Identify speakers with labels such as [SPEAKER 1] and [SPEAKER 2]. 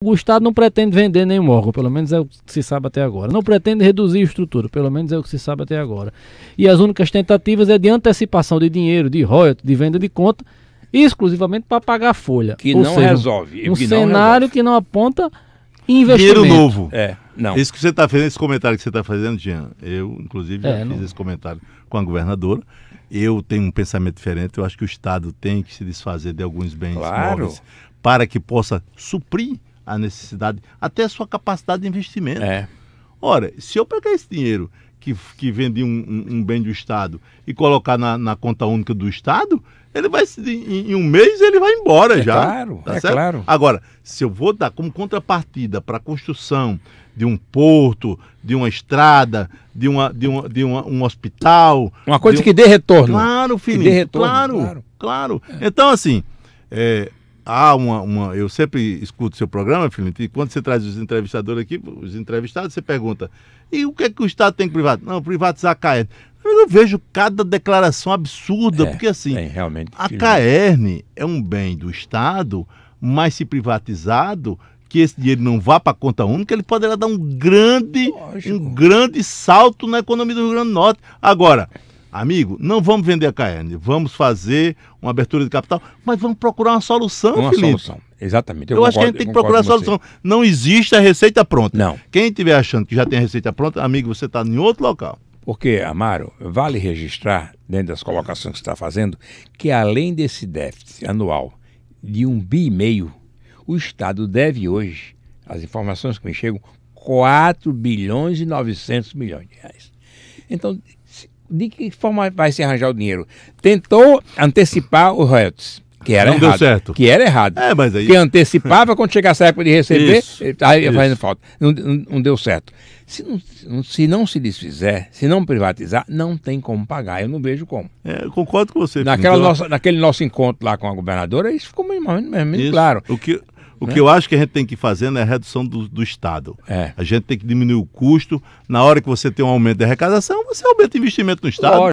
[SPEAKER 1] O Estado não pretende vender nenhum órgão, pelo menos é o que se sabe até agora. Não pretende reduzir a estrutura, pelo menos é o que se sabe até agora. E as únicas tentativas é de antecipação de dinheiro, de royalties, de venda de conta, exclusivamente para pagar a folha. Que Ou não seja, resolve. Um que cenário não resolve. que não aponta investimento. Dinheiro novo. É, não. Isso
[SPEAKER 2] que você está fazendo, esse comentário que você está fazendo, Jean, eu, inclusive, já é, fiz não... esse comentário com a governadora. Eu tenho um pensamento diferente. Eu acho que o Estado tem que se desfazer de alguns bens claro. móveis para que possa suprir a necessidade, até a sua capacidade de investimento. É. Ora, se eu pegar esse dinheiro que, que vende um, um, um bem do Estado e colocar na, na, conta única do Estado, ele vai em, em um mês ele vai embora é já. Claro, tá é certo? claro. Agora, se eu vou dar como contrapartida para a construção de um porto, de uma estrada, de, uma, de, uma, de uma, um hospital. Uma coisa um... que dê retorno. Claro, filho. Claro, claro, claro. É. Então, assim, é, há uma, uma, Eu sempre escuto seu programa, Felipe, e quando você traz os entrevistadores aqui, os entrevistados, você pergunta: e o que é que o Estado tem que privatizar? Não, privatizar a CAERN. Eu vejo cada declaração absurda, é, porque assim, é, realmente, a CAERN é um bem do Estado, mas se privatizado, que esse dinheiro não vá para a conta única, ele poderá dar um grande, um grande salto na economia do Rio Grande do Norte. Agora, Amigo, não vamos vender a KN, vamos fazer uma abertura de capital, mas vamos procurar uma solução, uma Felipe. solução,
[SPEAKER 1] exatamente. Eu, eu concordo, acho que a gente tem que procurar a solução.
[SPEAKER 2] Não existe a receita pronta. Não. Quem estiver achando que já tem a receita pronta, amigo, você está em outro
[SPEAKER 1] local. Porque, Amaro, vale registrar, dentro das colocações que você está fazendo, que além desse déficit anual de um bi e meio, o Estado deve hoje, as informações que me chegam, 4 bilhões e 900 milhões de reais. Então, de que forma vai se arranjar o dinheiro? Tentou antecipar os royalties. Que era não errado. deu certo. Que era errado. É, mas aí... Que antecipava quando chegasse a época de receber, isso, aí fazendo falta. Não, não, não, deu certo. Se não, se não se desfizer, se não privatizar, não tem como pagar. Eu não vejo como. É, eu concordo com você. Naquela então... nossa, naquele
[SPEAKER 2] nosso encontro lá com a governadora, isso ficou meio mais, mais claro. O que... O né? que eu acho que a gente tem que fazer né, é a redução do, do Estado. É. A gente tem que diminuir o custo. Na hora que você tem um aumento de arrecadação, você aumenta o investimento no Estado. Lógico.